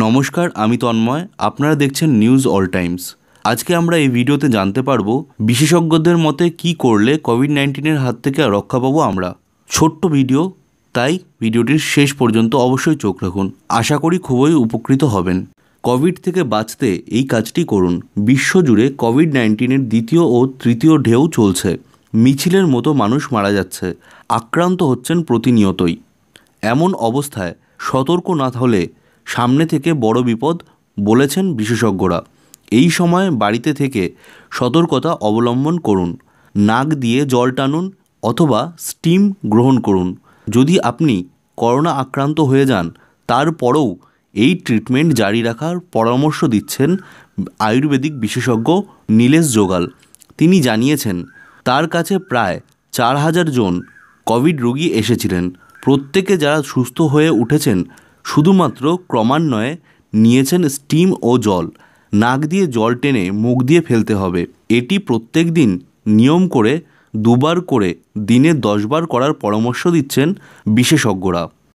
নমস্কার আমি তন্ময় আপনারা দেখছেন নিউজ অল টাইমস আজকে আমরা এই ভিডিওতে জানতে পারব বিশেষজ্ঞদের মতে কি করলে কোভিড নাইন্টিনের হাত থেকে রক্ষা পাবো আমরা ছোট্ট ভিডিও তাই ভিডিওটির শেষ পর্যন্ত অবশ্যই চোখ রাখুন আশা করি খুবই উপকৃত হবেন কোভিড থেকে বাঁচতে এই কাজটি করুন বিশ্বজুড়ে কোভিড নাইন্টিনের দ্বিতীয় ও তৃতীয় ঢেউ চলছে মিছিলের মতো মানুষ মারা যাচ্ছে আক্রান্ত হচ্ছেন প্রতিনিয়তই এমন অবস্থায় সতর্ক না হলে সামনে থেকে বড় বিপদ বলেছেন বিশেষজ্ঞরা এই সময় বাড়িতে থেকে সতর্কতা অবলম্বন করুন নাক দিয়ে জল টানুন অথবা স্টিম গ্রহণ করুন যদি আপনি করোনা আক্রান্ত হয়ে যান তারপরেও এই ট্রিটমেন্ট জারি রাখার পরামর্শ দিচ্ছেন আয়ুর্বেদিক বিশেষজ্ঞ নীলেশ জোগাল তিনি জানিয়েছেন তার কাছে প্রায় চার হাজার জন কোভিড রোগী এসেছিলেন প্রত্যেকে যারা সুস্থ হয়ে উঠেছেন শুধুমাত্র ক্রমান্বয়ে নিয়েছেন স্টিম ও জল নাক দিয়ে জল টেনে মুখ দিয়ে ফেলতে হবে এটি প্রত্যেক দিন নিয়ম করে দুবার করে দিনে দশবার করার পরামর্শ দিচ্ছেন বিশেষজ্ঞরা